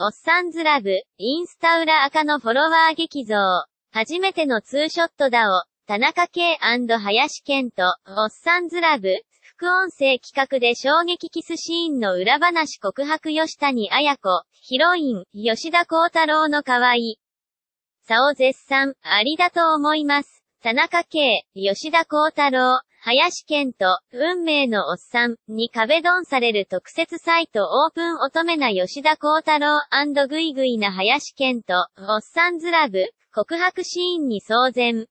おっさんずラブ、インスタ裏赤のフォロワー激増。初めてのツーショットだを、田中圭林健と、おっさんずラブ、副音声企画で衝撃キスシーンの裏話告白吉谷彩子、ヒロイン、吉田幸太郎の可愛い。さを絶賛、ありだと思います。田中圭、吉田幸太郎、林健と、運命のおっさんに壁ドンされる特設サイトオープン乙女な吉田幸太郎グイグイな林健と、おっさんずラブ、告白シーンに騒然。